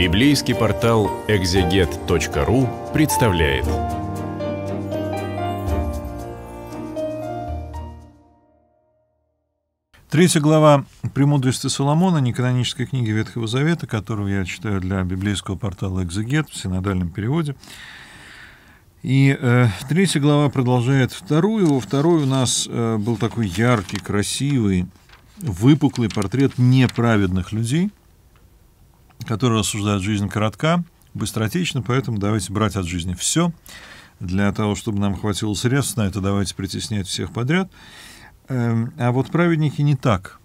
Библейский портал экзегет.ру представляет. Третья глава «Премудрости Соломона», неканонической книги Ветхого Завета, которую я читаю для библейского портала «Экзегет» в синодальном переводе. И э, третья глава продолжает вторую. Во второй у нас э, был такой яркий, красивый, выпуклый портрет неправедных людей – которые рассуждают, жизнь коротка, быстротечна, поэтому давайте брать от жизни все. Для того, чтобы нам хватило средств на это, давайте притеснять всех подряд. Эм, а вот праведники не так.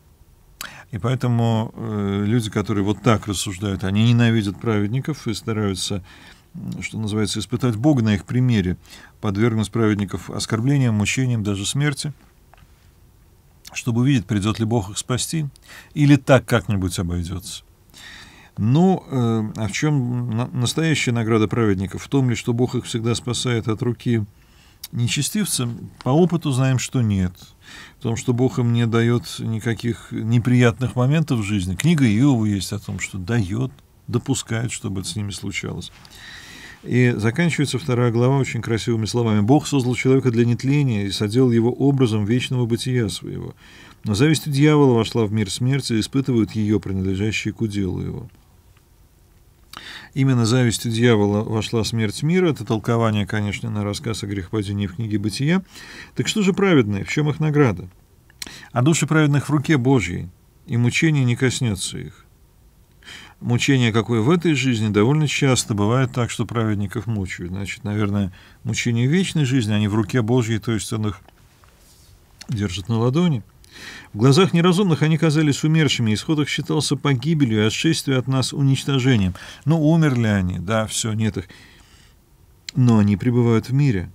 И поэтому э, люди, которые вот так рассуждают, они ненавидят праведников и стараются что называется, испытать Бога на их примере, подвергнуть праведников оскорблениям, мучениям, даже смерти, чтобы увидеть, придет ли Бог их спасти, или так как-нибудь обойдется. Но ну, э, а в чем на, настоящая награда праведников? В том ли, что Бог их всегда спасает от руки нечестивцам? По опыту знаем, что нет. В том, что Бог им не дает никаких неприятных моментов в жизни. Книга Иова есть о том, что дает, допускает, чтобы это с ними случалось. И заканчивается вторая глава очень красивыми словами. «Бог создал человека для нетления и содел его образом вечного бытия своего. Но зависть дьявола вошла в мир смерти и испытывают ее, принадлежащие к уделу его». Именно завистью дьявола вошла смерть мира. Это толкование, конечно, на рассказ о грехопадении в книге «Бытия». Так что же праведные? В чем их награда? А души праведных в руке Божьей, и мучение не коснется их. Мучение, какое в этой жизни, довольно часто бывает так, что праведников мучают. Значит, наверное, мучение вечной жизни, они в руке Божьей, то есть он их держит на ладони – в глазах неразумных они казались умершими, исход их считался погибелью и отшествие от нас уничтожением. Но ну, умерли они, да, все, нет их. Но они пребывают в мире.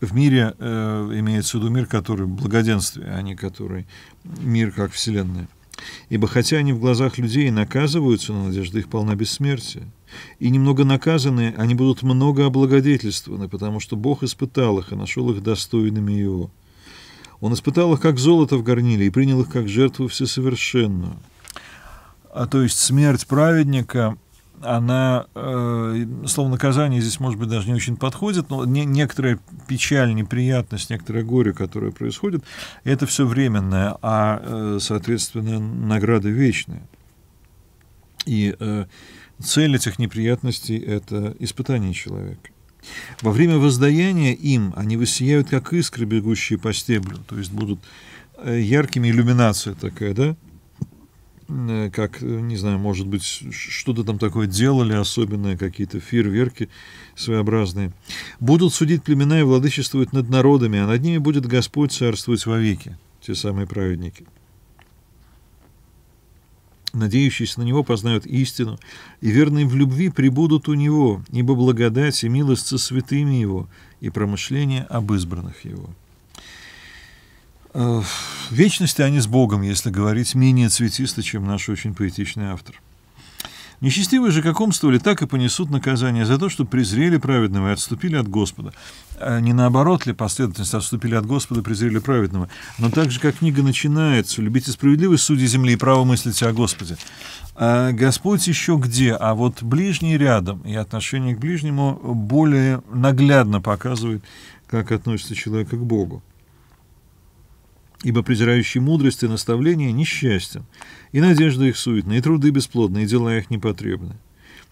В мире э, имеется в виду мир, который благоденствие, а не который мир как вселенная. Ибо хотя они в глазах людей наказываются, но надежда их полна бессмертия. И немного наказанные, они будут много облагодетельствованы, потому что Бог испытал их и нашел их достойными Его. Он испытал их как золото в горниле и принял их как жертву всесовершенную. А то есть смерть праведника она, э, слово наказание здесь, может быть, даже не очень подходит, но не, некоторая печаль, неприятность, некоторое горе, которое происходит, это все временное, а, э, соответственно, награды вечные. И э, цель этих неприятностей — это испытание человека. Во время воздаяния им они высияют, как искры, бегущие по стеблю, то есть будут э, яркими, иллюминация такая, да? Э, как, э, не знаю, может быть, что-то там такое делали особенное, какие-то фейерверки своеобразные. «Будут судить племена и владычествовать над народами, а над ними будет Господь царствовать вовеки» те самые праведники надеющиеся на него, познают истину, и верные в любви прибудут у него, ибо благодать и милость со святыми его, и промышление об избранных его». Э, в вечности они с Богом, если говорить менее цветисто, чем наш очень поэтичный автор. Несчастливые же как умствовали, так и понесут наказание за то, что презрели праведного и отступили от Господа. А не наоборот ли последовательность отступили от Господа, презрели праведного? Но так же, как книга начинается, любите справедливость, судьи земли и право мыслите о Господе. А Господь еще где, а вот ближний рядом, и отношение к ближнему более наглядно показывает, как относится человек к Богу ибо презирающий мудрость и наставление несчастен, и надежды их суетны, и труды бесплодны, и дела их непотребны.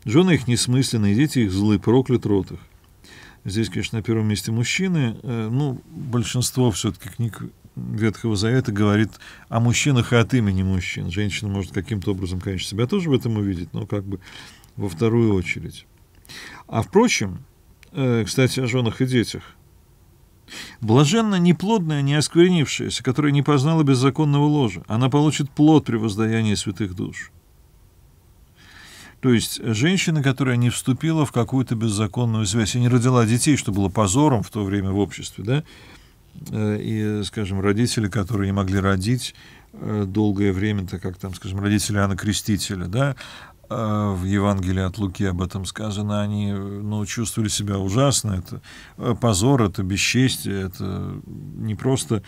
Жены их несмысленны, и дети их злы, проклят рот их. Здесь, конечно, на первом месте мужчины, э, ну, большинство все-таки книг Ветхого Завета говорит о мужчинах и от имени мужчин. Женщина может каким-то образом, конечно, себя тоже в этом увидеть, но как бы во вторую очередь. А впрочем, э, кстати, о женах и детях – Блаженно неплодная, не осквернившаяся, которая не познала беззаконного ложа, она получит плод при воздаянии святых душ. То есть женщина, которая не вступила в какую-то беззаконную связь и не родила детей, что было позором в то время в обществе, да, э, и, скажем, родители, которые не могли родить э, долгое время, так как там, скажем, родители Анна Крестителя, да, а, в Евангелии от Луки об этом сказано, они ну, чувствовали себя ужасно. Это э, позор, это бесчестие, это не просто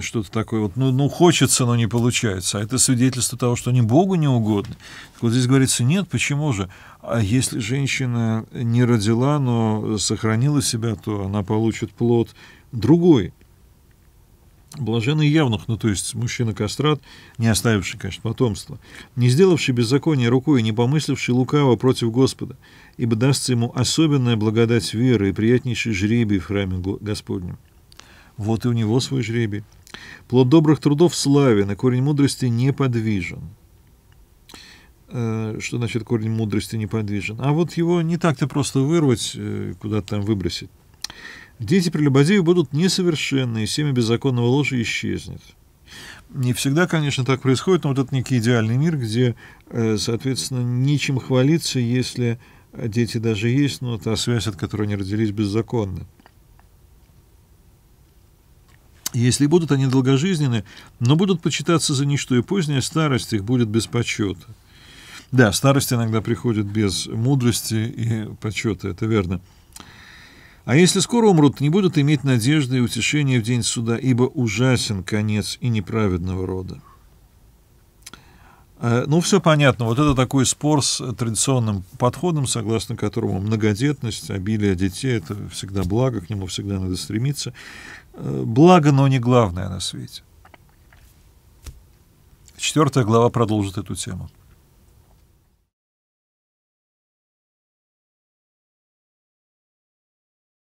что-то такое вот, ну, ну, хочется, но не получается. А это свидетельство того, что они Богу не угодны. Так вот здесь говорится, нет, почему же? А если женщина не родила, но сохранила себя, то она получит плод другой, Блаженный явных, ну то есть мужчина-кастрат, не оставивший, конечно, потомства, не сделавший беззаконие рукой не помысливший лукаво против Господа, ибо дастся ему особенная благодать веры и приятнейший жребий в храме Господнем. Вот и у него свой жребий. Плод добрых трудов славен, и корень мудрости неподвижен. Э, что значит корень мудрости неподвижен? А вот его не так-то просто вырвать, э, куда-то там выбросить. Дети прелюбодеев будут несовершенны, и семя беззаконного ложа исчезнет. Не всегда, конечно, так происходит, но вот это некий идеальный мир, где, э, соответственно, нечем хвалиться, если дети даже есть, но та связь, от которой они родились, беззаконна. Если будут они долгожизненны, но будут почитаться за ничто, и поздняя старость их будет без почета. Да, старость иногда приходит без мудрости и почета, это верно. А если скоро умрут, не будут иметь надежды и утешения в день суда, ибо ужасен конец и неправедного рода. Э, ну, все понятно. Вот это такой спор с традиционным подходом, согласно которому многодетность, обилие детей – это всегда благо, к нему всегда надо стремиться. Э, благо, но не главное на свете. Четвертая глава продолжит эту тему.